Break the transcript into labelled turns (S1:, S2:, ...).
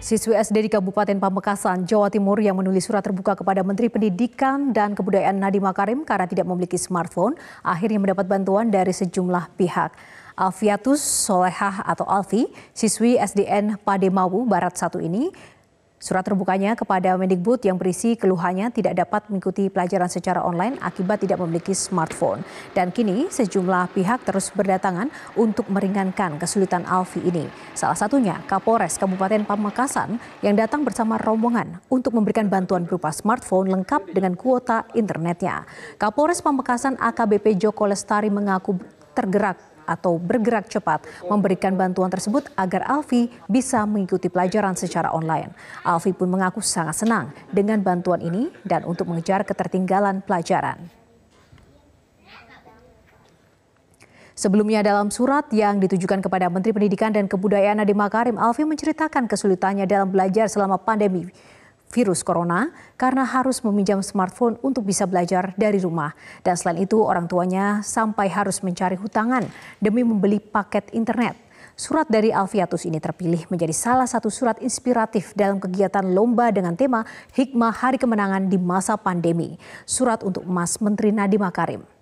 S1: Siswi SD di Kabupaten Pamekasan, Jawa Timur yang menulis surat terbuka kepada Menteri Pendidikan dan Kebudayaan Nadiem Makarim karena tidak memiliki smartphone, akhirnya mendapat bantuan dari sejumlah pihak. Alfiatus Solehah atau Alfi, siswi SDN Pademawu Barat 1 ini Surat terbukanya kepada Mendikbud yang berisi keluhannya tidak dapat mengikuti pelajaran secara online akibat tidak memiliki smartphone. Dan kini sejumlah pihak terus berdatangan untuk meringankan kesulitan Alfi ini. Salah satunya Kapolres Kabupaten Pamekasan yang datang bersama rombongan untuk memberikan bantuan berupa smartphone lengkap dengan kuota internetnya. Kapolres Pamekasan AKBP Joko Lestari mengaku tergerak atau bergerak cepat memberikan bantuan tersebut agar Alfi bisa mengikuti pelajaran secara online. Alfi pun mengaku sangat senang dengan bantuan ini dan untuk mengejar ketertinggalan pelajaran. Sebelumnya dalam surat yang ditujukan kepada Menteri Pendidikan dan Kebudayaan Nadiem Makarim, Alfi menceritakan kesulitannya dalam belajar selama pandemi virus corona karena harus meminjam smartphone untuk bisa belajar dari rumah. Dan selain itu orang tuanya sampai harus mencari hutangan demi membeli paket internet. Surat dari Alfiatus ini terpilih menjadi salah satu surat inspiratif dalam kegiatan lomba dengan tema Hikmah Hari Kemenangan di Masa Pandemi. Surat untuk Mas Menteri Nadiem Makarim.